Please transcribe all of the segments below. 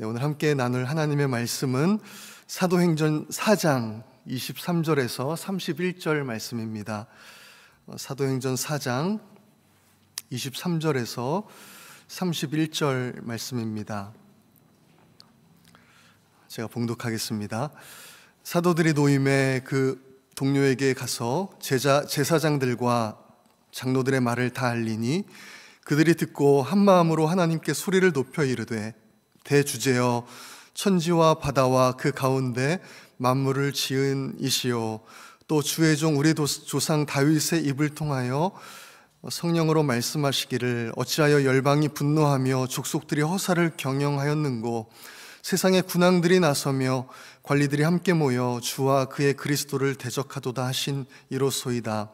네, 오늘 함께 나눌 하나님의 말씀은 사도행전 4장 23절에서 31절 말씀입니다. 어, 사도행전 4장 23절에서 31절 말씀입니다. 제가 봉독하겠습니다. 사도들이 노임에 그 동료에게 가서 제자 제사장들과 장로들의 말을 다 알리니 그들이 듣고 한 마음으로 하나님께 소리를 높여 이르되 대주제여 천지와 바다와 그 가운데 만물을 지은 이시요 또 주의 종 우리 조상 다윗의 입을 통하여 성령으로 말씀하시기를 어찌하여 열방이 분노하며 족속들이 허사를 경영하였는고 세상의 군왕들이 나서며 관리들이 함께 모여 주와 그의 그리스도를 대적하도다 하신 이로소이다.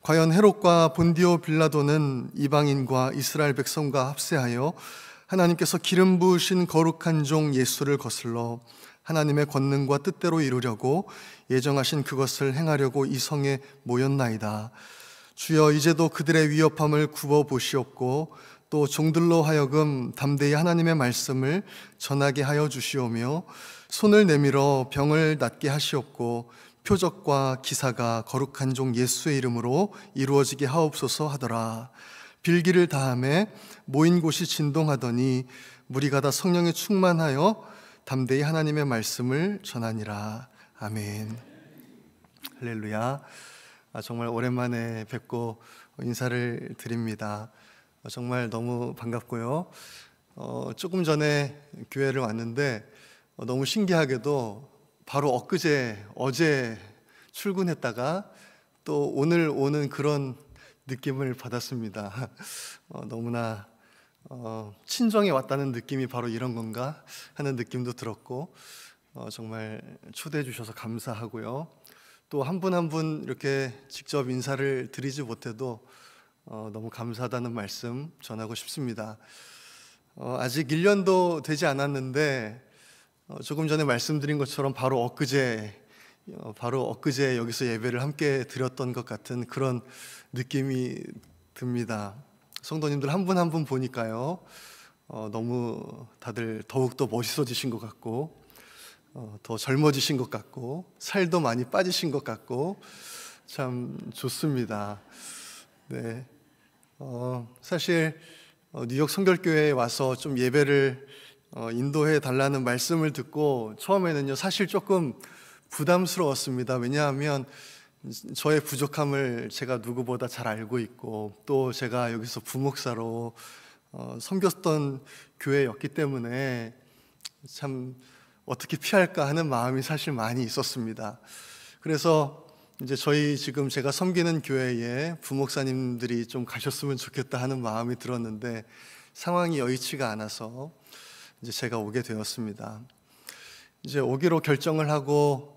과연 헤롯과 본디오 빌라도는 이방인과 이스라엘 백성과 합세하여 하나님께서 기름 부으신 거룩한 종 예수를 거슬러 하나님의 권능과 뜻대로 이루려고 예정하신 그것을 행하려고 이 성에 모였나이다. 주여 이제도 그들의 위협함을 굽어 보시옵고 또 종들로 하여금 담대히 하나님의 말씀을 전하게 하여 주시오며 손을 내밀어 병을 낫게 하시옵고 표적과 기사가 거룩한 종 예수의 이름으로 이루어지게 하옵소서 하더라. 빌기를 다함에 모인 곳이 진동하더니 무리가 다 성령에 충만하여 담대히 하나님의 말씀을 전하니라. 아멘. 할렐루야. 아, 정말 오랜만에 뵙고 인사를 드립니다. 아, 정말 너무 반갑고요. 어, 조금 전에 교회를 왔는데 어, 너무 신기하게도 바로 엊그제 어제 출근했다가 또 오늘 오는 그런 느낌을 받았습니다. 어, 너무나 어, 친정에 왔다는 느낌이 바로 이런 건가 하는 느낌도 들었고 어, 정말 초대해 주셔서 감사하고요. 또 한 분 한 분 이렇게 직접 인사를 드리지 못해도 어, 너무 감사하다는 말씀 전하고 싶습니다. 어, 아직 1년도 되지 않았는데 어, 조금 전에 말씀드린 것처럼 바로 엊그제 어, 바로 엊그제 여기서 예배를 함께 드렸던 것 같은 그런 느낌이 듭니다. 성도님들 한 분 한 분 보니까요. 어, 너무 다들 더욱더 멋있어지신 것 같고 어, 더 젊어지신 것 같고 살도 많이 빠지신 것 같고 참 좋습니다. 네, 어, 사실 어, 뉴욕 성결교회에 와서 좀 예배를 어, 인도해 달라는 말씀을 듣고 처음에는요 사실 조금 부담스러웠습니다. 왜냐하면 저의 부족함을 제가 누구보다 잘 알고 있고 또 제가 여기서 부목사로 어, 섬겼던 교회였기 때문에 참 어떻게 피할까 하는 마음이 사실 많이 있었습니다. 그래서 이제 저희 지금 제가 섬기는 교회에 부목사님들이 좀 가셨으면 좋겠다 하는 마음이 들었는데 상황이 여의치가 않아서 이제 제가 오게 되었습니다. 이제 오기로 결정을 하고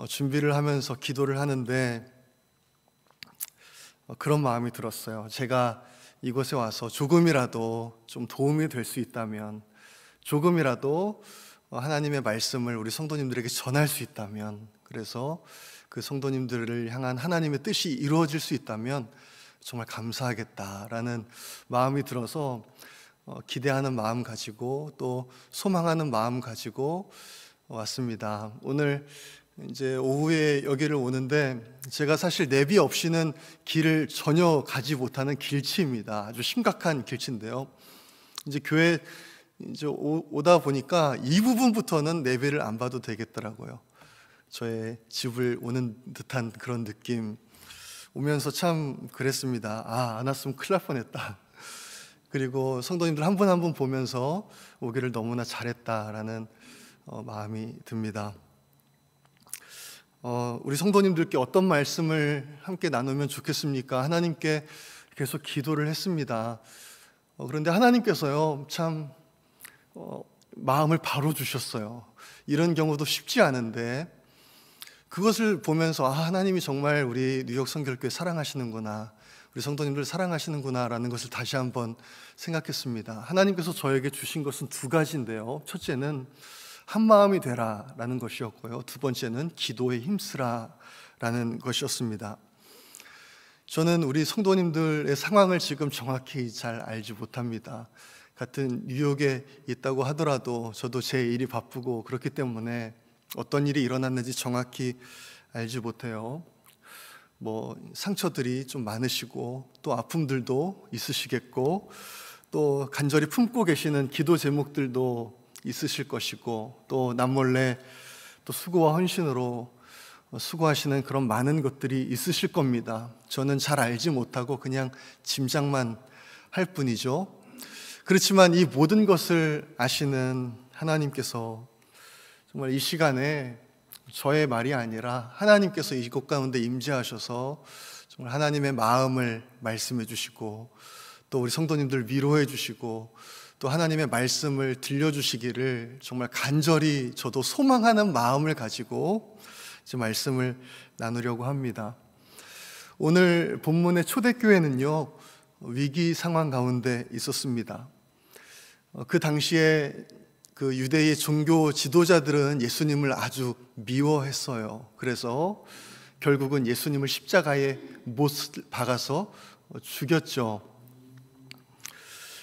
어, 준비를 하면서 기도를 하는데 어, 그런 마음이 들었어요. 제가 이곳에 와서 조금이라도 좀 도움이 될 수 있다면, 조금이라도 어, 하나님의 말씀을 우리 성도님들에게 전할 수 있다면, 그래서 그 성도님들을 향한 하나님의 뜻이 이루어질 수 있다면 정말 감사하겠다라는 마음이 들어서 기대하는 마음 가지고 또 소망하는 마음 가지고 왔습니다. 오늘 이제 오후에 여기를 오는데 제가 사실 내비 없이는 길을 전혀 가지 못하는 길치입니다. 아주 심각한 길치인데요. 이제 교회 이제 오, 다 보니까 이 부분부터는 내비를 안 봐도 되겠더라고요. 저의 집을 오는 듯한 그런 느낌 오면서 참 그랬습니다. 아, 안 왔으면 큰일 날 뻔했다. 그리고 성도님들 한 분 한 분 보면서 오기를 너무나 잘했다라는 어, 마음이 듭니다. 어, 우리 성도님들께 어떤 말씀을 함께 나누면 좋겠습니까? 하나님께 계속 기도를 했습니다. 어, 그런데 하나님께서요, 참, 어, 마음을 바로 주셨어요. 이런 경우도 쉽지 않은데, 그것을 보면서, 아, 하나님이 정말 우리 뉴욕 성결교회 사랑하시는구나. 우리 성도님들 사랑하시는구나라는 것을 다시 한번 생각했습니다. 하나님께서 저에게 주신 것은 두 가지인데요. 첫째는 한 마음이 되라라는 것이었고요. 두 번째는 기도에 힘쓰라라는 것이었습니다. 저는 우리 성도님들의 상황을 지금 정확히 잘 알지 못합니다. 같은 뉴욕에 있다고 하더라도 저도 제 일이 바쁘고 그렇기 때문에 어떤 일이 일어났는지 정확히 알지 못해요. 뭐 상처들이 좀 많으시고 또 아픔들도 있으시겠고 또 간절히 품고 계시는 기도 제목들도 있으실 것이고 또 남몰래 또 수고와 헌신으로 수고하시는 그런 많은 것들이 있으실 겁니다. 저는 잘 알지 못하고 그냥 짐작만 할 뿐이죠. 그렇지만 이 모든 것을 아시는 하나님께서 정말 이 시간에 저의 말이 아니라 하나님께서 이곳 가운데 임재하셔서 정말 하나님의 마음을 말씀해 주시고 또 우리 성도님들 위로해 주시고 또 하나님의 말씀을 들려주시기를 정말 간절히 저도 소망하는 마음을 가지고 말씀을 나누려고 합니다. 오늘 본문의 초대교회는요, 위기 상황 가운데 있었습니다. 어, 그 당시에 그 유대의 종교 지도자들은 예수님을 아주 미워했어요. 그래서 결국은 예수님을 십자가에 못 박아서 죽였죠.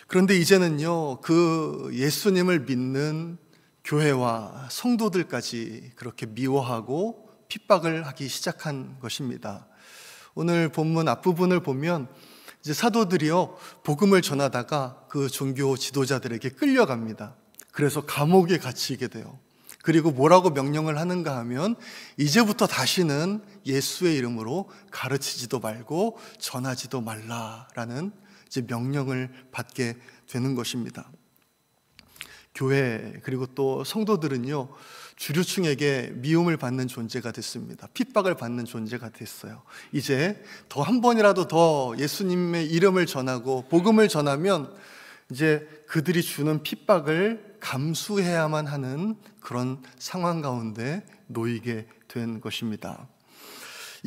그런데 이제는요, 그 예수님을 믿는 교회와 성도들까지 그렇게 미워하고 핍박을 하기 시작한 것입니다. 오늘 본문 앞부분을 보면 이제 사도들이요, 복음을 전하다가 그 종교 지도자들에게 끌려갑니다. 그래서 감옥에 갇히게 돼요. 그리고 뭐라고 명령을 하는가 하면 이제부터 다시는 예수의 이름으로 가르치지도 말고 전하지도 말라라는 이제 명령을 받게 되는 것입니다. 교회 그리고 또 성도들은요 주류층에게 미움을 받는 존재가 됐습니다. 핍박을 받는 존재가 됐어요. 이제 더 한 번이라도 더 예수님의 이름을 전하고 복음을 전하면 이제 그들이 주는 핍박을 감수해야만 하는 그런 상황 가운데 놓이게 된 것입니다.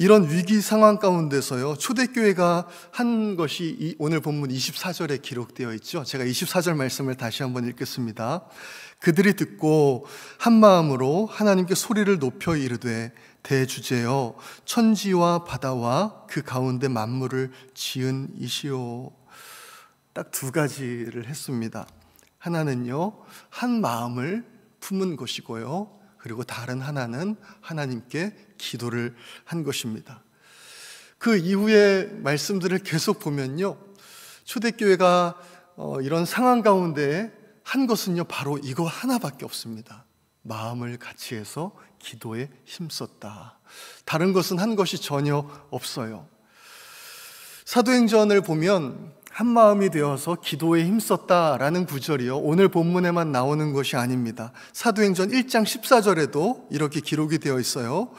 이런 위기 상황 가운데서요, 초대교회가 한 것이 오늘 본문 24절에 기록되어 있죠. 제가 24절 말씀을 다시 한 번 읽겠습니다. 그들이 듣고 한마음으로 하나님께 소리를 높여 이르되 대주제여 천지와 바다와 그 가운데 만물을 지은 이시오. 딱 두 가지를 했습니다. 하나는요, 한 마음을 품은 것이고요. 그리고 다른 하나는 하나님께 기도를 한 것입니다. 그 이후의 말씀들을 계속 보면요. 초대교회가 어, 이런 상황 가운데 한 것은요, 바로 이거 하나밖에 없습니다. 마음을 같이 해서 기도에 힘썼다. 다른 것은 한 것이 전혀 없어요. 사도행전을 보면 한 마음이 되어서 기도에 힘썼다라는 구절이요. 오늘 본문에만 나오는 것이 아닙니다. 사도행전 1장 14절에도 이렇게 기록이 되어 있어요.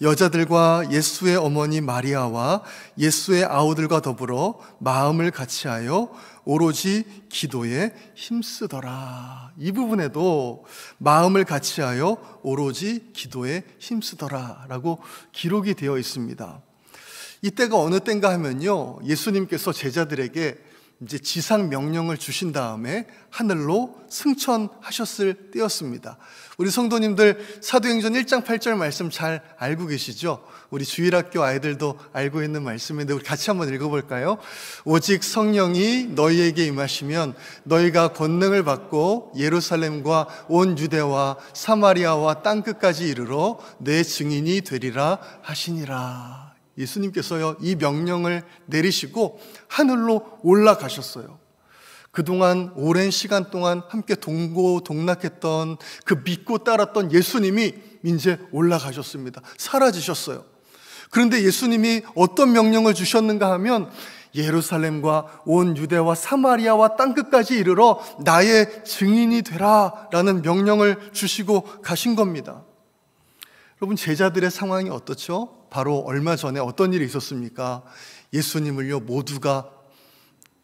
여자들과 예수의 어머니 마리아와 예수의 아우들과 더불어 마음을 같이하여 오로지 기도에 힘쓰더라. 이 부분에도 마음을 같이하여 오로지 기도에 힘쓰더라라고 기록이 되어 있습니다. 이때가 어느 때인가 하면요. 예수님께서 제자들에게 이제 지상 명령을 주신 다음에 하늘로 승천하셨을 때였습니다. 우리 성도님들 사도행전 1장 8절 말씀 잘 알고 계시죠? 우리 주일학교 아이들도 알고 있는 말씀인데 우리 같이 한번 읽어볼까요? 오직 성령이 너희에게 임하시면 너희가 권능을 받고 예루살렘과 온 유대와 사마리아와 땅 끝까지 이르러 내 증인이 되리라 하시니라. 예수님께서요, 이 명령을 내리시고 하늘로 올라가셨어요. 그동안 오랜 시간 동안 함께 동고 동락했던 그 믿고 따랐던 예수님이 이제 올라가셨습니다. 사라지셨어요. 그런데 예수님이 어떤 명령을 주셨는가 하면 예루살렘과 온 유대와 사마리아와 땅끝까지 이르러 나의 증인이 되라 라는 명령을 주시고 가신 겁니다. 여러분, 제자들의 상황이 어떻죠? 바로 얼마 전에 어떤 일이 있었습니까? 예수님을요, 모두가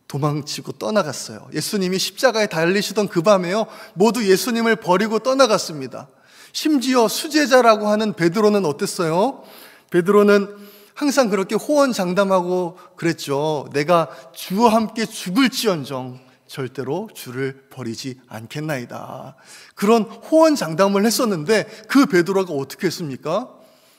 도망치고 떠나갔어요. 예수님이 십자가에 달리시던 그 밤에요, 모두 예수님을 버리고 떠나갔습니다. 심지어 수제자라고 하는 베드로는 어땠어요? 베드로는 항상 그렇게 호언장담하고 그랬죠. 내가 주와 함께 죽을지언정 절대로 주를 버리지 않겠나이다. 그런 호언장담을 했었는데 그 베드로가 어떻게 했습니까?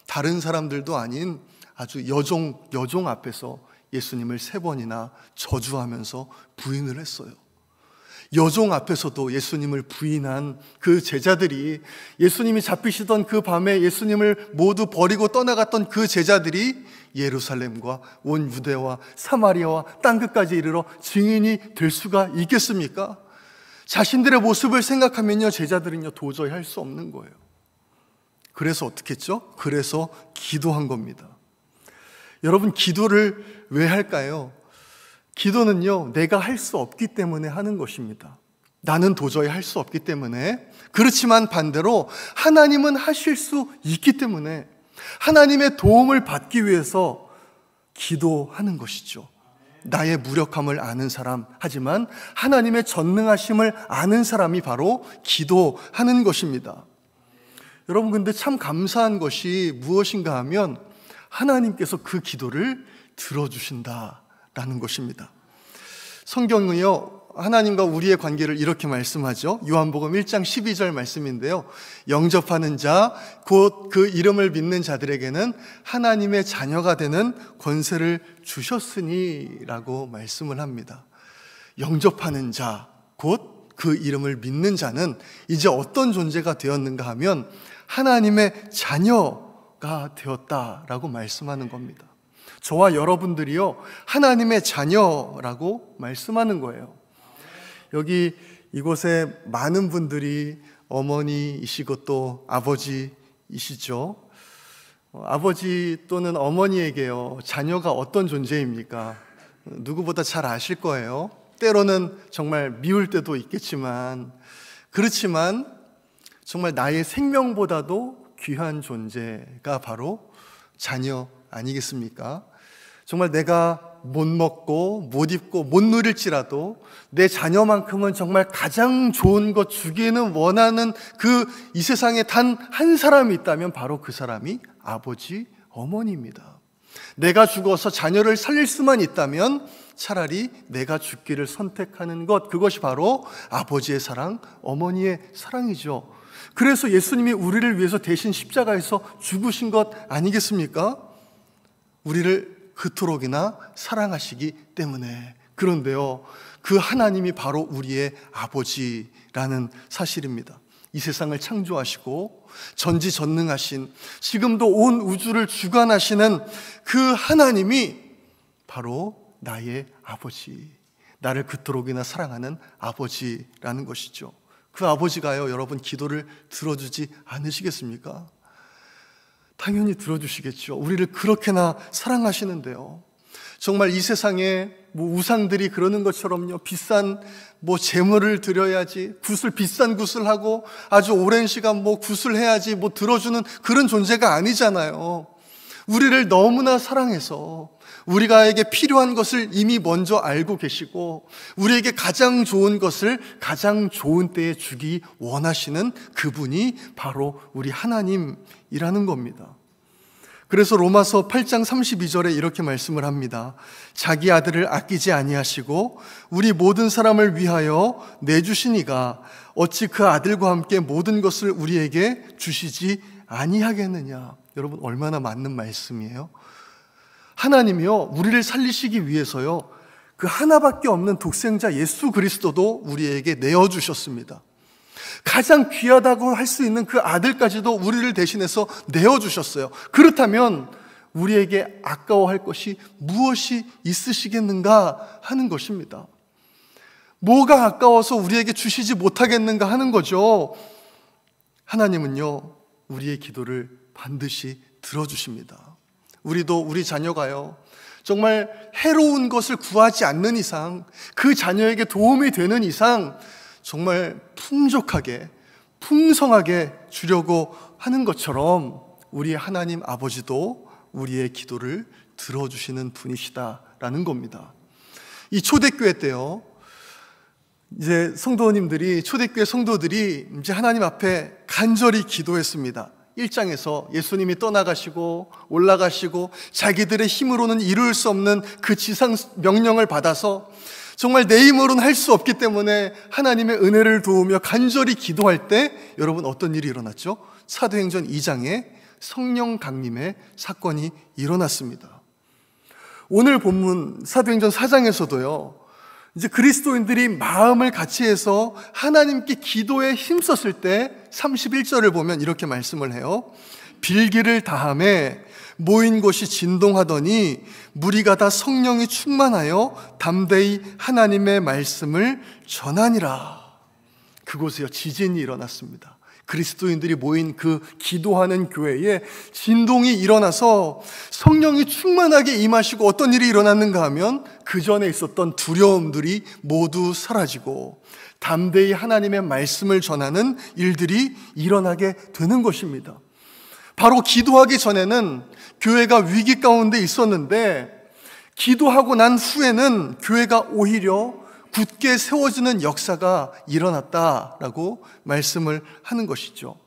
다른 사람들도 아닌 아주 여종, 여종 앞에서 예수님을 세 번이나 저주하면서 부인을 했어요. 여종 앞에서도 예수님을 부인한 그 제자들이 예수님이 잡히시던 그 밤에 예수님을 모두 버리고 떠나갔던 그 제자들이 예루살렘과 온 유대와 사마리아와 땅 끝까지 이르러 증인이 될 수가 있겠습니까? 자신들의 모습을 생각하면요 제자들은요 도저히 할 수 없는 거예요. 그래서 어떻게 했죠? 그래서 기도한 겁니다. 여러분, 기도를 왜 할까요? 기도는요, 내가 할 수 없기 때문에 하는 것입니다. 나는 도저히 할 수 없기 때문에. 그렇지만 반대로 하나님은 하실 수 있기 때문에 하나님의 도움을 받기 위해서 기도하는 것이죠. 나의 무력함을 아는 사람, 하지만 하나님의 전능하심을 아는 사람이 바로 기도하는 것입니다. 여러분 근데 참 감사한 것이 무엇인가 하면 하나님께서 그 기도를 들어주신다라는 것입니다. 성경은요, 하나님과 우리의 관계를 이렇게 말씀하죠. 요한복음 1장 12절 말씀인데요. 영접하는 자, 곧 그 이름을 믿는 자들에게는 하나님의 자녀가 되는 권세를 주셨으니 라고 말씀을 합니다. 영접하는 자, 곧 그 이름을 믿는 자는 이제 어떤 존재가 되었는가 하면 하나님의 자녀가 되었다라고 말씀하는 겁니다. 저와 여러분들이요, 하나님의 자녀라고 말씀하는 거예요. 여기 이곳에 많은 분들이 어머니이시고 또 아버지이시죠. 어, 아버지 또는 어머니에게요, 자녀가 어떤 존재입니까? 누구보다 잘 아실 거예요. 때로는 정말 미울 때도 있겠지만, 그렇지만 정말 나의 생명보다도 귀한 존재가 바로 자녀 아니겠습니까? 정말 내가 못 먹고 못 입고 못 누릴지라도 내 자녀만큼은 정말 가장 좋은 것 주기는 원하는 그 이 세상에 단 한 사람이 있다면 바로 그 사람이 아버지 어머니입니다. 내가 죽어서 자녀를 살릴 수만 있다면 차라리 내가 죽기를 선택하는 것 그것이 바로 아버지의 사랑, 어머니의 사랑이죠. 그래서 예수님이 우리를 위해서 대신 십자가에서 죽으신 것 아니겠습니까? 우리를 그토록이나 사랑하시기 때문에. 그런데요, 그 하나님이 바로 우리의 아버지라는 사실입니다. 이 세상을 창조하시고 전지전능하신 지금도 온 우주를 주관하시는 그 하나님이 바로 나의 아버지, 나를 그토록이나 사랑하는 아버지라는 것이죠. 그 아버지가요, 여러분 기도를 들어주지 않으시겠습니까? 당연히 들어주시겠죠. 우리를 그렇게나 사랑하시는데요. 정말 이 세상에 뭐 우상들이 그러는 것처럼요. 비싼 뭐 재물을 드려야지 구슬 비싼 구슬하고 아주 오랜 시간 뭐 구슬해야지 뭐 들어주는 그런 존재가 아니잖아요. 우리를 너무나 사랑해서 우리가에게 필요한 것을 이미 먼저 알고 계시고 우리에게 가장 좋은 것을 가장 좋은 때에 주기 원하시는 그분이 바로 우리 하나님이라는 겁니다. 그래서 로마서 8장 32절에 이렇게 말씀을 합니다. 자기 아들을 아끼지 아니하시고 우리 모든 사람을 위하여 내주시니가 어찌 그 아들과 함께 모든 것을 우리에게 주시지 아니하겠느냐. 여러분 얼마나 맞는 말씀이에요? 하나님이요 우리를 살리시기 위해서요 그 하나밖에 없는 독생자 예수 그리스도도 우리에게 내어 주셨습니다. 가장 귀하다고 할 수 있는 그 아들까지도 우리를 대신해서 내어 주셨어요. 그렇다면 우리에게 아까워할 것이 무엇이 있으시겠는가 하는 것입니다. 뭐가 아까워서 우리에게 주시지 못하겠는가 하는 거죠. 하나님은요, 우리의 기도를 반드시 들어주십니다. 우리도 우리 자녀가요, 정말 해로운 것을 구하지 않는 이상, 그 자녀에게 도움이 되는 이상, 정말 풍족하게, 풍성하게 주려고 하는 것처럼 우리 하나님 아버지도 우리의 기도를 들어주시는 분이시다라는 겁니다. 이 초대교회 때요, 이제 성도님들이, 초대교회 성도들이 이제 하나님 앞에 간절히 기도했습니다. 1장에서 예수님이 떠나가시고 올라가시고 자기들의 힘으로는 이룰 수 없는 그 지상 명령을 받아서 정말 내 힘으로는 할 수 없기 때문에 하나님의 은혜를 도우며 간절히 기도할 때 여러분 어떤 일이 일어났죠? 사도행전 2장에 성령 강림의 사건이 일어났습니다. 오늘 본문 사도행전 4장에서도요. 이제 그리스도인들이 마음을 같이 해서 하나님께 기도에 힘썼을 때 31절을 보면 이렇게 말씀을 해요. 빌기를 다함에 모인 곳이 진동하더니 무리가 다 성령이 충만하여 담대히 하나님의 말씀을 전하니라. 그곳에 지진이 일어났습니다. 그리스도인들이 모인 그 기도하는 교회에 진동이 일어나서 성령이 충만하게 임하시고 어떤 일이 일어났는가 하면 그 전에 있었던 두려움들이 모두 사라지고 담대히 하나님의 말씀을 전하는 일들이 일어나게 되는 것입니다. 바로 기도하기 전에는 교회가 위기 가운데 있었는데 기도하고 난 후에는 교회가 오히려 굳게 세워지는 역사가 일어났다라고 말씀을 하는 것이죠.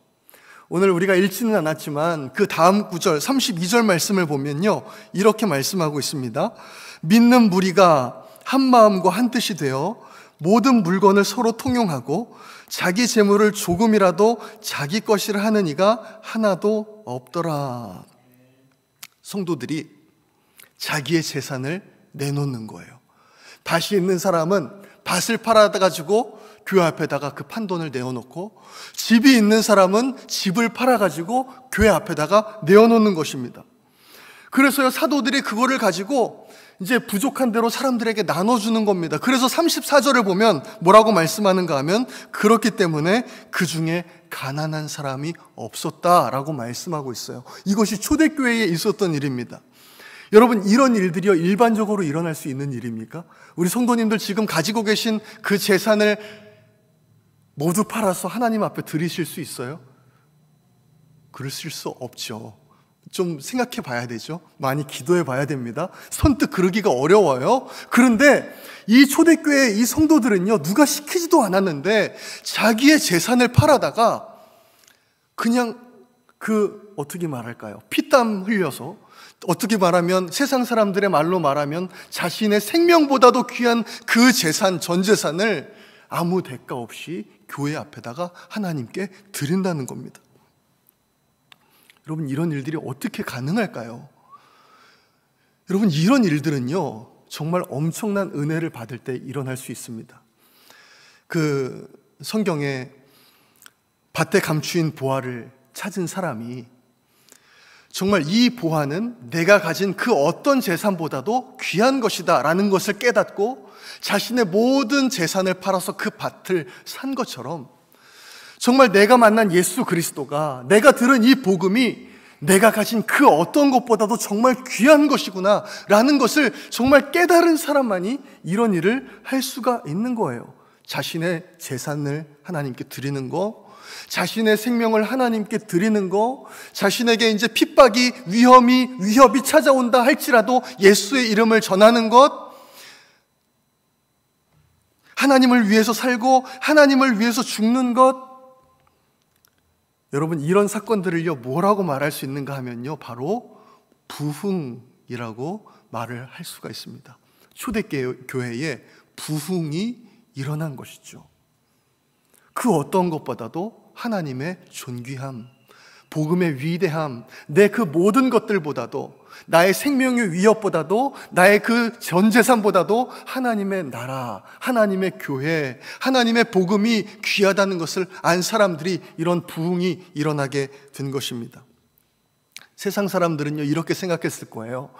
오늘 우리가 읽지는 않았지만 그 다음 구절 32절 말씀을 보면요. 이렇게 말씀하고 있습니다. 믿는 무리가 한 마음과 한 뜻이 되어 모든 물건을 서로 통용하고 자기 재물을 조금이라도 자기 것이라 하는 이가 하나도 없더라. 성도들이 자기의 재산을 내놓는 거예요. 밭이 있는 사람은 밭을 팔아가지고 교회 앞에다가 그 판돈을 내어놓고 집이 있는 사람은 집을 팔아가지고 교회 앞에다가 내어놓는 것입니다. 그래서요, 사도들이 그거를 가지고 이제 부족한 대로 사람들에게 나눠주는 겁니다. 그래서 34절을 보면 뭐라고 말씀하는가 하면 그렇기 때문에 그 중에 가난한 사람이 없었다라고 말씀하고 있어요. 이것이 초대교회에 있었던 일입니다. 여러분, 이런 일들이요, 일반적으로 일어날 수 있는 일입니까? 우리 성도님들 지금 가지고 계신 그 재산을 모두 팔아서 하나님 앞에 드리실 수 있어요? 그러실 수 없죠. 좀 생각해 봐야 되죠. 많이 기도해 봐야 됩니다. 선뜻 그러기가 어려워요. 그런데 이 초대교회 이 성도들은요, 누가 시키지도 않았는데 자기의 재산을 팔아다가 그냥 그 어떻게 말할까요? 피땀 흘려서 어떻게 말하면 세상 사람들의 말로 말하면 자신의 생명보다도 귀한 그 재산, 전 재산을 아무 대가 없이 교회 앞에다가 하나님께 드린다는 겁니다. 여러분, 이런 일들이 어떻게 가능할까요? 여러분, 이런 일들은요, 정말 엄청난 은혜를 받을 때 일어날 수 있습니다. 그 성경에 밭에 감추인 보화를 찾은 사람이 정말 이 보화는 내가 가진 그 어떤 재산보다도 귀한 것이다 라는 것을 깨닫고 자신의 모든 재산을 팔아서 그 밭을 산 것처럼 정말 내가 만난 예수 그리스도가 내가 들은 이 복음이 내가 가진 그 어떤 것보다도 정말 귀한 것이구나 라는 것을 정말 깨달은 사람만이 이런 일을 할 수가 있는 거예요. 자신의 재산을 하나님께 드리는 거, 자신의 생명을 하나님께 드리는 거, 자신에게 이제 핍박이, 위험이, 위협이 찾아온다 할지라도 예수의 이름을 전하는 것, 하나님을 위해서 살고 하나님을 위해서 죽는 것. 여러분, 이런 사건들을요, 뭐라고 말할 수 있는가 하면요, 바로 부흥이라고 말을 할 수가 있습니다. 초대교회에 부흥이 일어난 것이죠. 그 어떤 것보다도 하나님의 존귀함, 복음의 위대함, 내 그 모든 것들보다도 나의 생명의 위협보다도 나의 그 전재산보다도 하나님의 나라, 하나님의 교회, 하나님의 복음이 귀하다는 것을 안 사람들이 이런 부흥이 일어나게 된 것입니다. 세상 사람들은요, 이렇게 생각했을 거예요.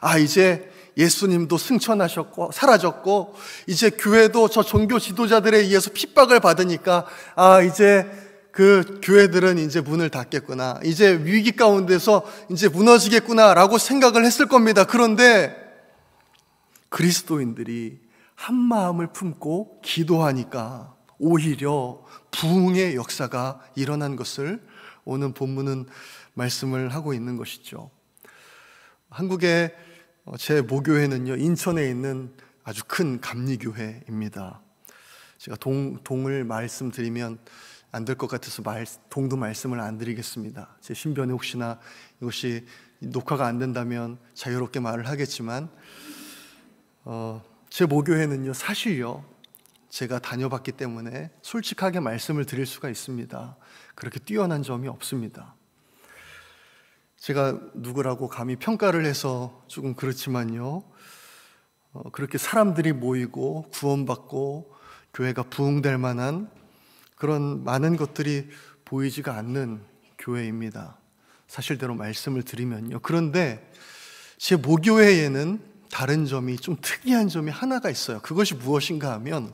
아, 이제 예수님도 승천하셨고, 사라졌고, 이제 교회도 저 종교 지도자들에 의해서 핍박을 받으니까, 아, 이제 그 교회들은 이제 문을 닫겠구나. 이제 위기 가운데서 이제 무너지겠구나라고 생각을 했을 겁니다. 그런데 그리스도인들이 한 마음을 품고 기도하니까 오히려 부흥의 역사가 일어난 것을 오늘 본문은 말씀을 하고 있는 것이죠. 한국의 어, 제 모교회는요, 인천에 있는 아주 큰 감리교회입니다. 제가 동, 동을 말씀드리면 안 될 것 같아서 말, 동도 말씀을 안 드리겠습니다. 제 신변에 혹시나 이것이 녹화가 안 된다면 자유롭게 말을 하겠지만, 어, 제 모교회는요, 사실요, 제가 다녀봤기 때문에 솔직하게 말씀을 드릴 수가 있습니다. 그렇게 뛰어난 점이 없습니다. 제가 누구라고 감히 평가를 해서 조금 그렇지만요. 어, 그렇게 사람들이 모이고 구원받고 교회가 부흥될 만한 그런 많은 것들이 보이지가 않는 교회입니다. 사실대로 말씀을 드리면요. 그런데 제 모교회에는 다른 점이 좀 특이한 점이 하나가 있어요. 그것이 무엇인가 하면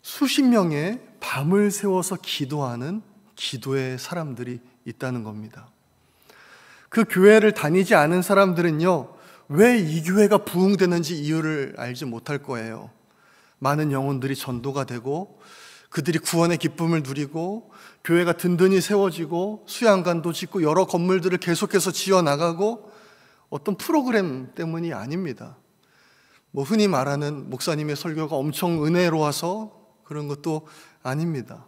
수십 명의 밤을 세워서 기도하는 기도의 사람들이 있다는 겁니다. 그 교회를 다니지 않은 사람들은요, 왜 이 교회가 부흥되는지 이유를 알지 못할 거예요. 많은 영혼들이 전도가 되고, 그들이 구원의 기쁨을 누리고, 교회가 든든히 세워지고, 수양관도 짓고, 여러 건물들을 계속해서 지어 나가고, 어떤 프로그램 때문이 아닙니다. 뭐 흔히 말하는 목사님의 설교가 엄청 은혜로워서 그런 것도 아닙니다.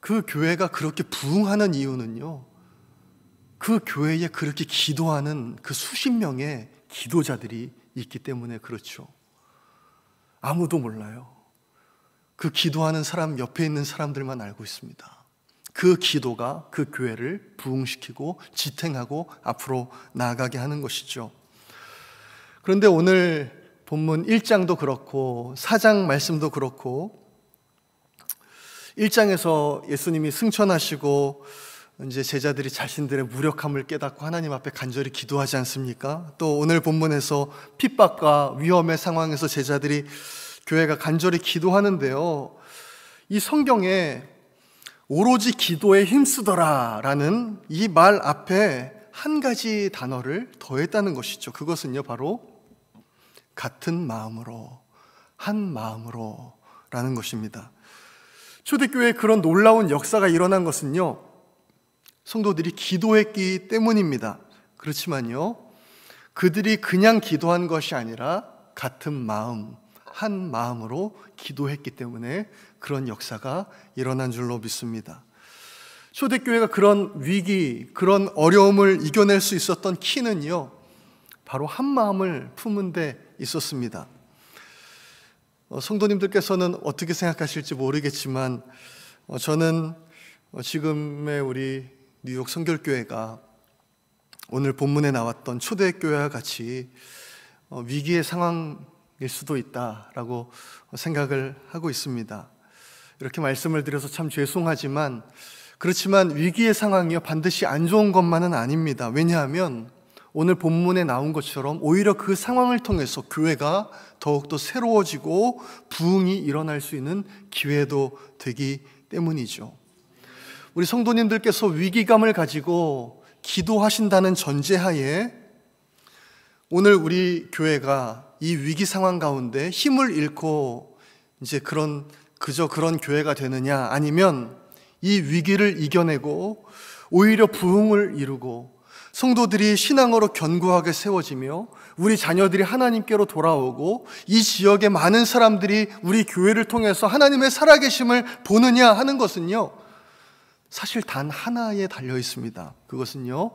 그 교회가 그렇게 부흥하는 이유는요. 그 교회에 그렇게 기도하는 그 수십 명의 기도자들이 있기 때문에 그렇죠. 아무도 몰라요. 그 기도하는 사람 옆에 있는 사람들만 알고 있습니다. 그 기도가 그 교회를 부흥시키고 지탱하고 앞으로 나아가게 하는 것이죠. 그런데 오늘 본문 1장도 그렇고 4장 말씀도 그렇고 1장에서 예수님이 승천하시고 이제 제자들이 자신들의 무력함을 깨닫고 하나님 앞에 간절히 기도하지 않습니까? 또 오늘 본문에서 핍박과 위험의 상황에서 제자들이 교회가 간절히 기도하는데요. 이 성경에 오로지 기도에 힘쓰더라라는 이 말 앞에 한 가지 단어를 더했다는 것이죠. 그것은요, 바로 같은 마음으로, 한 마음으로 라는 것입니다. 초대교회에 그런 놀라운 역사가 일어난 것은요, 성도들이 기도했기 때문입니다. 그렇지만요, 그들이 그냥 기도한 것이 아니라 같은 마음, 한 마음으로 기도했기 때문에 그런 역사가 일어난 줄로 믿습니다. 초대교회가 그런 위기, 그런 어려움을 이겨낼 수 있었던 키는요, 바로 한 마음을 품은 데 있었습니다. 어, 성도님들께서는 어떻게 생각하실지 모르겠지만, 어, 저는 어, 지금의 우리 뉴욕 성결교회가 오늘 본문에 나왔던 초대교회와 같이 어, 위기의 상황일 수도 있다라고 생각을 하고 있습니다. 이렇게 말씀을 드려서 참 죄송하지만 그렇지만 위기의 상황이요 반드시 안 좋은 것만은 아닙니다. 왜냐하면 오늘 본문에 나온 것처럼 오히려 그 상황을 통해서 교회가 더욱더 새로워지고 부흥이 일어날 수 있는 기회도 되기 때문이죠. 우리 성도님들께서 위기감을 가지고 기도하신다는 전제하에 오늘 우리 교회가 이 위기 상황 가운데 힘을 잃고 이제 그런 그저 그런 교회가 되느냐 아니면 이 위기를 이겨내고 오히려 부흥을 이루고 성도들이 신앙으로 견고하게 세워지며 우리 자녀들이 하나님께로 돌아오고 이 지역의 많은 사람들이 우리 교회를 통해서 하나님의 살아계심을 보느냐 하는 것은요 사실 단 하나에 달려 있습니다. 그것은요,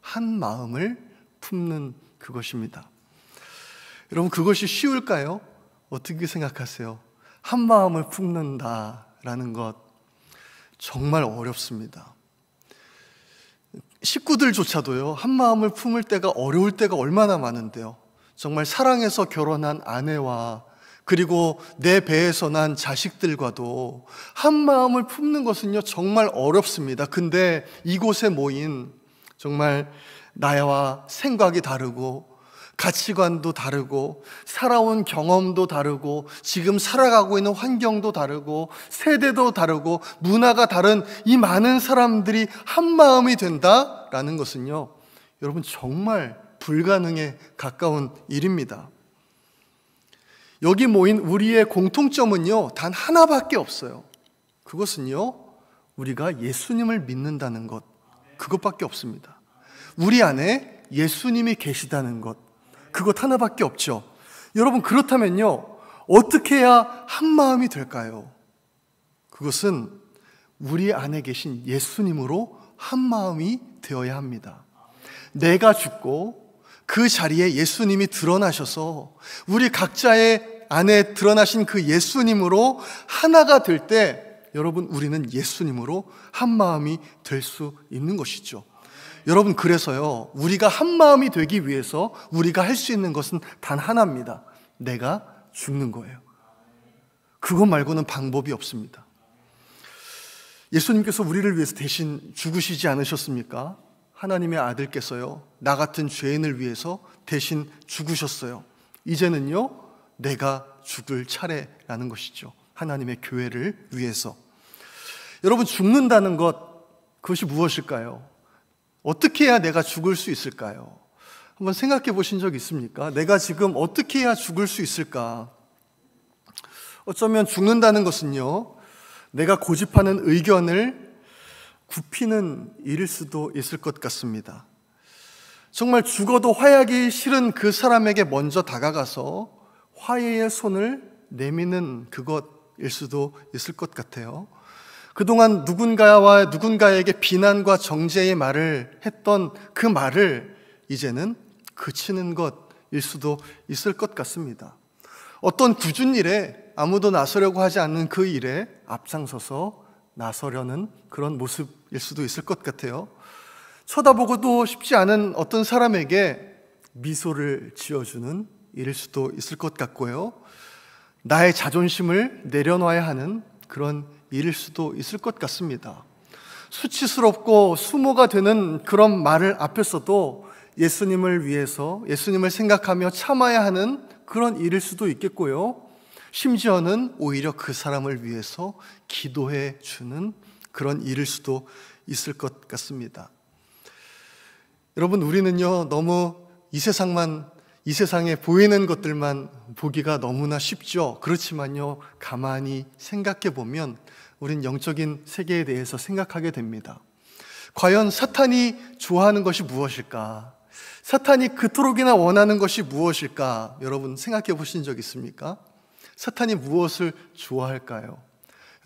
한 마음을 품는 그것입니다. 여러분, 그것이 쉬울까요? 어떻게 생각하세요? 한 마음을 품는다라는 것 정말 어렵습니다. 식구들조차도요, 한 마음을 품을 때가 어려울 때가 얼마나 많은데요. 정말 사랑해서 결혼한 아내와 그리고 내 배에서 난 자식들과도 한 마음을 품는 것은요, 정말 어렵습니다. 근데 이곳에 모인 정말 나와 생각이 다르고 가치관도 다르고 살아온 경험도 다르고 지금 살아가고 있는 환경도 다르고 세대도 다르고 문화가 다른 이 많은 사람들이 한 마음이 된다라는 것은요. 여러분 정말 불가능에 가까운 일입니다. 여기 모인 우리의 공통점은요, 단 하나밖에 없어요. 그것은요, 우리가 예수님을 믿는다는 것. 그것밖에 없습니다. 우리 안에 예수님이 계시다는 것. 그것 하나밖에 없죠. 여러분, 그렇다면요, 어떻게 해야 한 마음이 될까요? 그것은 우리 안에 계신 예수님으로 한 마음이 되어야 합니다. 내가 죽고 그 자리에 예수님이 드러나셔서 우리 각자의 안에 드러나신 그 예수님으로 하나가 될 때 여러분 우리는 예수님으로 한 마음이 될 수 있는 것이죠. 여러분 그래서요. 우리가 한 마음이 되기 위해서 우리가 할 수 있는 것은 단 하나입니다. 내가 죽는 거예요. 그것 말고는 방법이 없습니다. 예수님께서 우리를 위해서 대신 죽으시지 않으셨습니까? 하나님의 아들께서요, 나 같은 죄인을 위해서 대신 죽으셨어요. 이제는요, 내가 죽을 차례라는 것이죠. 하나님의 교회를 위해서. 여러분, 죽는다는 것, 그것이 무엇일까요? 어떻게 해야 내가 죽을 수 있을까요? 한번 생각해 보신 적 있습니까? 내가 지금 어떻게 해야 죽을 수 있을까? 어쩌면 죽는다는 것은요, 내가 고집하는 의견을 굽히는 일일 수도 있을 것 같습니다. 정말 죽어도 화해하기 싫은 그 사람에게 먼저 다가가서 화해의 손을 내미는 그것일 수도 있을 것 같아요. 그동안 누군가와 누군가에게 비난과 정죄의 말을 했던 그 말을 이제는 그치는 것일 수도 있을 것 같습니다. 어떤 굳은 일에 아무도 나서려고 하지 않는 그 일에 앞장서서 나서려는 그런 모습 일 수도 있을 것 같아요. 쳐다보고도 쉽지 않은 어떤 사람에게 미소를 지어주는 일일 수도 있을 것 같고요. 나의 자존심을 내려놔야 하는 그런 일일 수도 있을 것 같습니다. 수치스럽고 수모가 되는 그런 말을 앞에서도 예수님을 위해서 예수님을 생각하며 참아야 하는 그런 일일 수도 있겠고요. 심지어는 오히려 그 사람을 위해서 기도해 주는 그런 일일 수도 있을 것 같습니다. 여러분, 우리는요, 너무 이 세상만, 이 세상에 보이는 것들만 보기가 너무나 쉽죠. 그렇지만요, 가만히 생각해 보면 우린 영적인 세계에 대해서 생각하게 됩니다. 과연 사탄이 좋아하는 것이 무엇일까? 사탄이 그토록이나 원하는 것이 무엇일까? 여러분 생각해 보신 적 있습니까? 사탄이 무엇을 좋아할까요?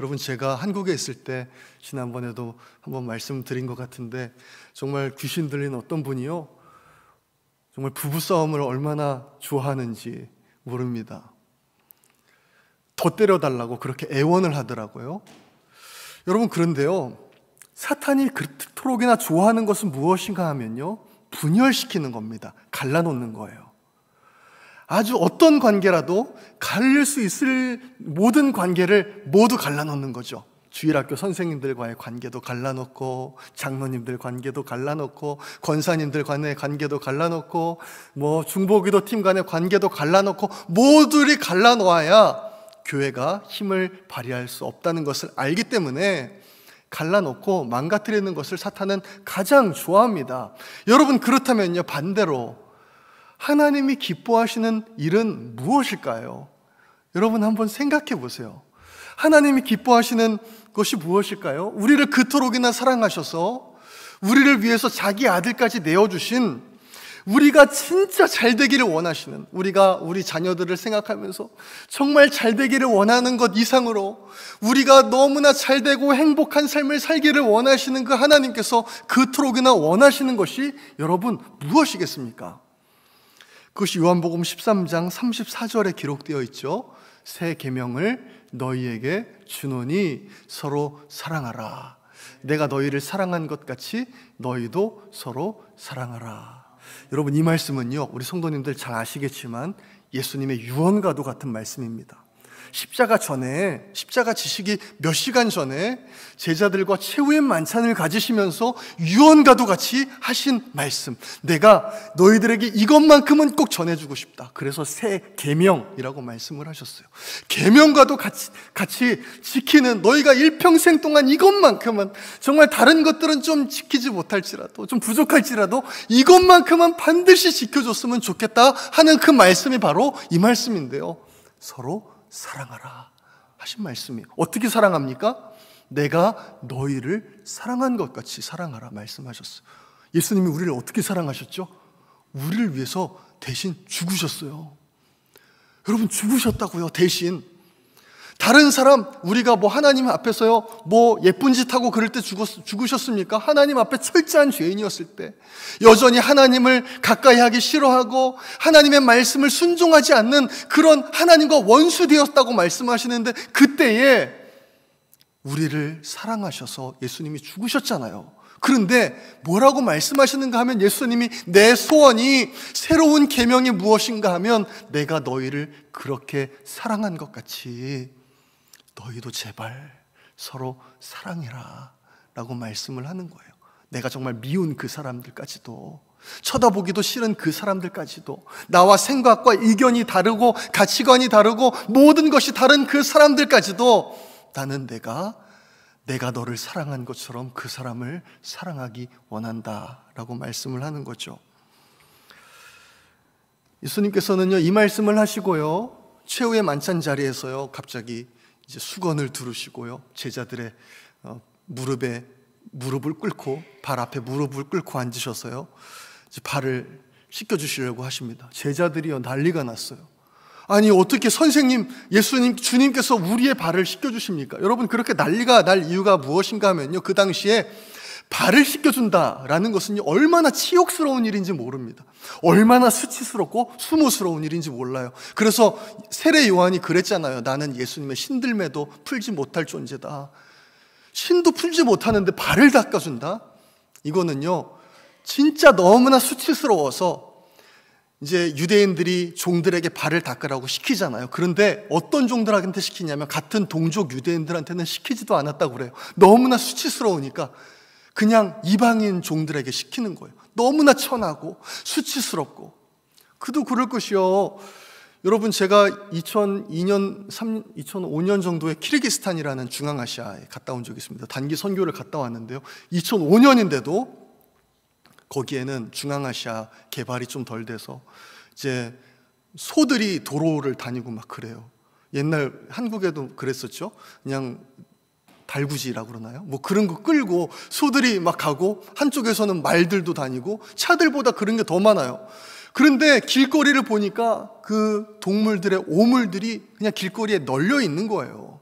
여러분 제가 한국에 있을 때 지난번에도 한번 말씀드린 것 같은데 정말 귀신 들린 어떤 분이요 정말 부부 싸움을 얼마나 좋아하는지 모릅니다. 더 때려달라고 그렇게 애원을 하더라고요. 여러분 그런데요 사탄이 그토록이나 좋아하는 것은 무엇인가 하면요 분열시키는 겁니다. 갈라놓는 거예요. 아주 어떤 관계라도 갈릴 수 있을 모든 관계를 모두 갈라놓는 거죠. 주일학교 선생님들과의 관계도 갈라놓고, 장로님들 관계도 갈라놓고, 권사님들 간의 관계도 갈라놓고, 뭐 중보기도 팀 간의 관계도 갈라놓고, 모두를 갈라놓아야 교회가 힘을 발휘할 수 없다는 것을 알기 때문에 갈라놓고 망가뜨리는 것을 사탄은 가장 좋아합니다. 여러분 그렇다면요 반대로 하나님이 기뻐하시는 일은 무엇일까요? 여러분 한번 생각해 보세요. 하나님이 기뻐하시는 것이 무엇일까요? 우리를 그토록이나 사랑하셔서 우리를 위해서 자기 아들까지 내어주신 우리가 진짜 잘 되기를 원하시는 우리가 우리 자녀들을 생각하면서 정말 잘 되기를 원하는 것 이상으로 우리가 너무나 잘 되고 행복한 삶을 살기를 원하시는 그 하나님께서 그토록이나 원하시는 것이 여러분 무엇이겠습니까? 그것이 요한복음 13장 34절에 기록되어 있죠. 새 계명을 너희에게 주노니 서로 사랑하라. 내가 너희를 사랑한 것 같이 너희도 서로 사랑하라. 여러분 이 말씀은요. 우리 성도님들 잘 아시겠지만 예수님의 유언과도 같은 말씀입니다. 십자가 전에, 십자가 지식이 몇 시간 전에 제자들과 최후의 만찬을 가지시면서 유언과도 같이 하신 말씀. 내가 너희들에게 이것만큼은 꼭 전해주고 싶다. 그래서 새 계명이라고 말씀을 하셨어요. 계명과도 같이, 같이 지키는 너희가 일평생 동안 이것만큼은 정말 다른 것들은 좀 지키지 못할지라도, 좀 부족할지라도 이것만큼은 반드시 지켜줬으면 좋겠다 하는 그 말씀이 바로 이 말씀인데요. 서로 사랑하라 하신 말씀이 어떻게 사랑합니까? 내가 너희를 사랑한 것 같이 사랑하라 말씀하셨어요. 예수님이 우리를 어떻게 사랑하셨죠? 우리를 위해서 대신 죽으셨어요. 여러분 죽으셨다고요. 대신 다른 사람 우리가 뭐 하나님 앞에서요 뭐 예쁜 짓 하고 그럴 때 죽었, 죽으셨습니까? 하나님 앞에 철저한 죄인이었을 때 여전히 하나님을 가까이 하기 싫어하고 하나님의 말씀을 순종하지 않는 그런 하나님과 원수 되었다고 말씀하시는데 그때에 우리를 사랑하셔서 예수님이 죽으셨잖아요. 그런데 뭐라고 말씀하시는가 하면 예수님이 내 소원이 새로운 계명이 무엇인가 하면 내가 너희를 그렇게 사랑한 것 같이 너희도 제발 서로 사랑해라 라고 말씀을 하는 거예요. 내가 정말 미운 그 사람들까지도 쳐다보기도 싫은 그 사람들까지도 나와 생각과 의견이 다르고 가치관이 다르고 모든 것이 다른 그 사람들까지도 나는 내가 내가 너를 사랑한 것처럼 그 사람을 사랑하기 원한다 라고 말씀을 하는 거죠. 예수님께서는요, 이 말씀을 하시고요, 최후의 만찬 자리에서요, 갑자기 이제 수건을 두르시고요. 제자들의 어, 무릎에 무릎을 꿇고 발 앞에 무릎을 꿇고 앉으셔서요. 발을 씻겨 주시려고 하십니다. 제자들이요 난리가 났어요. 아니 어떻게 선생님 예수님 주님께서 우리의 발을 씻겨 주십니까? 여러분 그렇게 난리가 날 이유가 무엇인가 하면요. 그 당시에 발을 씻겨준다라는 것은 얼마나 치욕스러운 일인지 모릅니다. 얼마나 수치스럽고 수모스러운 일인지 몰라요. 그래서 세례 요한이 그랬잖아요. 나는 예수님의 신들매도 풀지 못할 존재다. 신도 풀지 못하는데 발을 닦아준다? 이거는요, 진짜 너무나 수치스러워서 이제 유대인들이 종들에게 발을 닦으라고 시키잖아요. 그런데 어떤 종들한테 시키냐면 같은 동족 유대인들한테는 시키지도 않았다고 그래요. 너무나 수치스러우니까 그냥 이방인 종들에게 시키는 거예요. 너무나 천하고 수치스럽고. 그도 그럴 것이요. 여러분 제가 2002년 3, 2005년 정도에 키르기스탄이라는 중앙아시아에 갔다 온 적이 있습니다. 단기 선교를 갔다 왔는데요. 2005년인데도 거기에는 중앙아시아 개발이 좀 덜 돼서 이제 소들이 도로를 다니고 막 그래요. 옛날 한국에도 그랬었죠. 그냥 발구지라고 그러나요? 뭐 그런 거 끌고 소들이 막 가고 한쪽에서는 말들도 다니고 차들보다 그런 게 더 많아요. 그런데 길거리를 보니까 그 동물들의 오물들이 그냥 길거리에 널려 있는 거예요.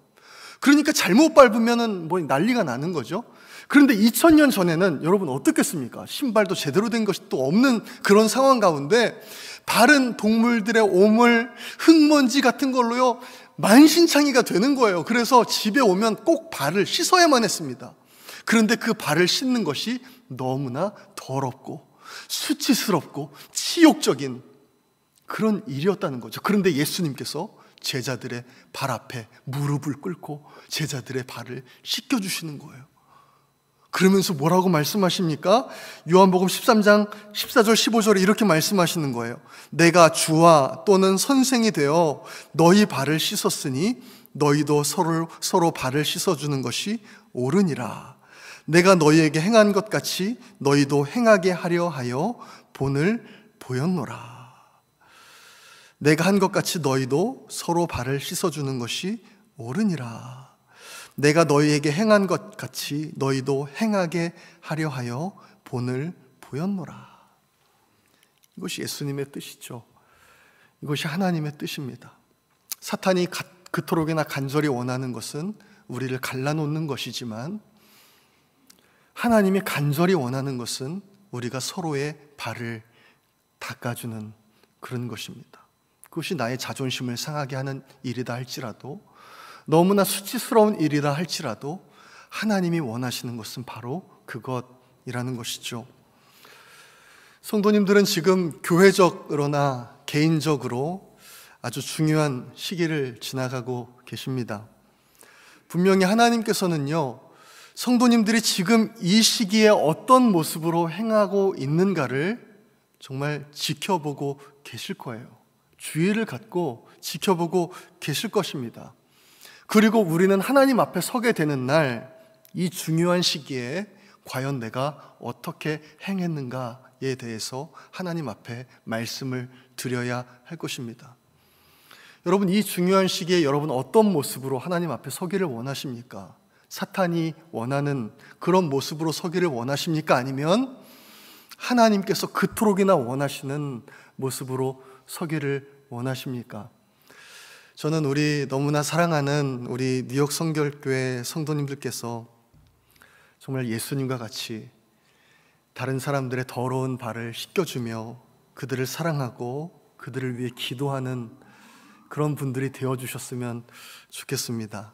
그러니까 잘못 밟으면은 뭐 난리가 나는 거죠. 그런데 2000년 전에는 여러분 어떻겠습니까? 신발도 제대로 된 것이 또 없는 그런 상황 가운데 다른 동물들의 오물, 흙먼지 같은 걸로요, 만신창이가 되는 거예요. 그래서 집에 오면 꼭 발을 씻어야만 했습니다. 그런데 그 발을 씻는 것이 너무나 더럽고 수치스럽고 치욕적인 그런 일이었다는 거죠. 그런데 예수님께서 제자들의 발 앞에 무릎을 꿇고 제자들의 발을 씻겨주시는 거예요. 그러면서 뭐라고 말씀하십니까? 요한복음 13장 14절 15절에 이렇게 말씀하시는 거예요. 내가 주와 또는 선생이 되어 너희 발을 씻었으니 너희도 서로 서로 발을 씻어 주는 것이 옳으니라. 내가 너희에게 행한 것 같이 너희도 행하게 하려 하여 본을 보였노라. 내가 한 것 같이 너희도 서로 발을 씻어 주는 것이 옳으니라. 내가 너희에게 행한 것 같이 너희도 행하게 하려 하여 본을 보였노라. 이것이 예수님의 뜻이죠. 이것이 하나님의 뜻입니다. 사탄이 그토록이나 간절히 원하는 것은 우리를 갈라놓는 것이지만 하나님이 간절히 원하는 것은 우리가 서로의 발을 닦아주는 그런 것입니다. 그것이 나의 자존심을 상하게 하는 일이다 할지라도 너무나 수치스러운 일이라 할지라도 하나님이 원하시는 것은 바로 그것이라는 것이죠. 성도님들은 지금 교회적으로나 개인적으로 아주 중요한 시기를 지나가고 계십니다. 분명히 하나님께서는요, 성도님들이 지금 이 시기에 어떤 모습으로 행하고 있는가를 정말 지켜보고 계실 거예요. 주의를 갖고 지켜보고 계실 것입니다. 그리고 우리는 하나님 앞에 서게 되는 날, 이 중요한 시기에 과연 내가 어떻게 행했는가에 대해서 하나님 앞에 말씀을 드려야 할 것입니다. 여러분, 이 중요한 시기에 여러분 어떤 모습으로 하나님 앞에 서기를 원하십니까? 사탄이 원하는 그런 모습으로 서기를 원하십니까? 아니면 하나님께서 그토록이나 원하시는 모습으로 서기를 원하십니까? 저는 우리 너무나 사랑하는 우리 뉴욕 성결교회 성도님들께서 정말 예수님과 같이 다른 사람들의 더러운 발을 씻겨주며 그들을 사랑하고 그들을 위해 기도하는 그런 분들이 되어주셨으면 좋겠습니다.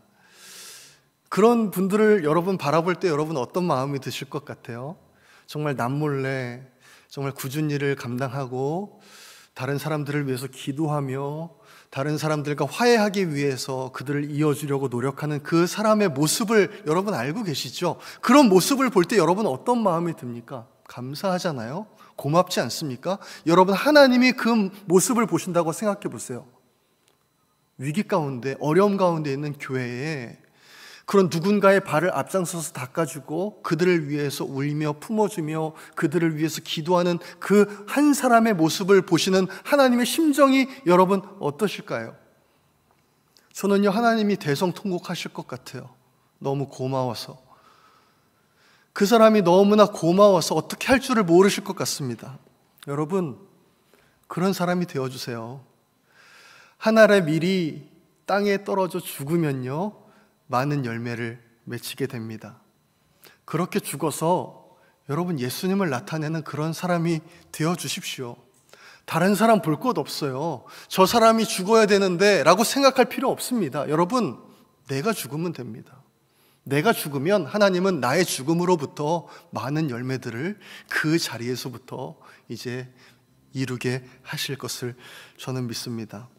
그런 분들을 여러분 바라볼 때 여러분 어떤 마음이 드실 것 같아요? 정말 남몰래 정말 굳은 일을 감당하고 다른 사람들을 위해서 기도하며 다른 사람들과 화해하기 위해서 그들을 이어주려고 노력하는 그 사람의 모습을 여러분 알고 계시죠? 그런 모습을 볼 때 여러분 어떤 마음이 듭니까? 감사하잖아요? 고맙지 않습니까? 여러분, 하나님이 그 모습을 보신다고 생각해 보세요. 위기 가운데, 어려움 가운데 있는 교회에 그런 누군가의 발을 앞장서서 닦아주고 그들을 위해서 울며 품어주며 그들을 위해서 기도하는 그 한 사람의 모습을 보시는 하나님의 심정이 여러분 어떠실까요? 저는요, 하나님이 대성통곡하실 것 같아요. 너무 고마워서. 그 사람이 너무나 고마워서 어떻게 할 줄을 모르실 것 같습니다. 여러분, 그런 사람이 되어주세요. 하늘에 미리 땅에 떨어져 죽으면요. 많은 열매를 맺히게 됩니다. 그렇게 죽어서 여러분 예수님을 나타내는 그런 사람이 되어 주십시오. 다른 사람 볼 것 없어요. 저 사람이 죽어야 되는데 라고 생각할 필요 없습니다. 여러분, 내가 죽으면 됩니다. 내가 죽으면 하나님은 나의 죽음으로부터 많은 열매들을 그 자리에서부터 이제 이루게 하실 것을 저는 믿습니다.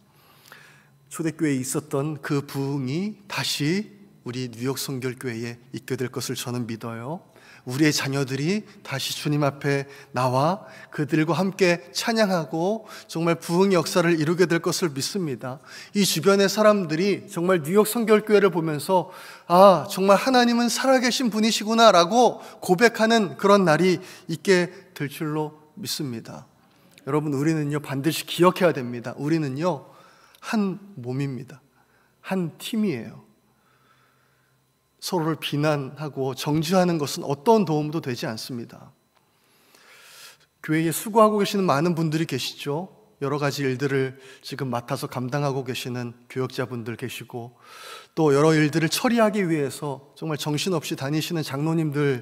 초대교회에 있었던 그 부흥이 다시 우리 뉴욕 성결교회에 있게 될 것을 저는 믿어요. 우리의 자녀들이 다시 주님 앞에 나와 그들과 함께 찬양하고 정말 부흥 역사를 이루게 될 것을 믿습니다. 이 주변의 사람들이 정말 뉴욕 성결교회를 보면서 아, 정말 하나님은 살아계신 분이시구나라고 고백하는 그런 날이 있게 될 줄로 믿습니다. 여러분, 우리는요, 반드시 기억해야 됩니다. 우리는요, 한 몸입니다. 한 팀이에요. 서로를 비난하고 정죄하는 것은 어떤 도움도 되지 않습니다. 교회에 수고하고 계시는 많은 분들이 계시죠. 여러 가지 일들을 지금 맡아서 감당하고 계시는 교역자분들 계시고 또 여러 일들을 처리하기 위해서 정말 정신없이 다니시는 장로님들이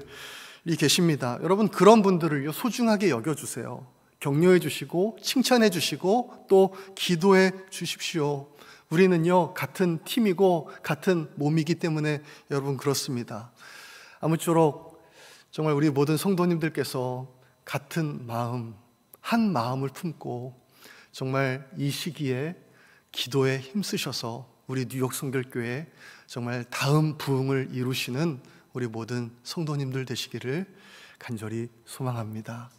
계십니다. 여러분 그런 분들을 소중하게 여겨 주세요. 격려해 주시고 칭찬해 주시고 또 기도해 주십시오. 우리는요, 같은 팀이고 같은 몸이기 때문에 여러분 그렇습니다. 아무쪼록 정말 우리 모든 성도님들께서 같은 마음, 한 마음을 품고 정말 이 시기에 기도에 힘쓰셔서 우리 뉴욕 성결교회 정말 다음 부흥을 이루시는 우리 모든 성도님들 되시기를 간절히 소망합니다.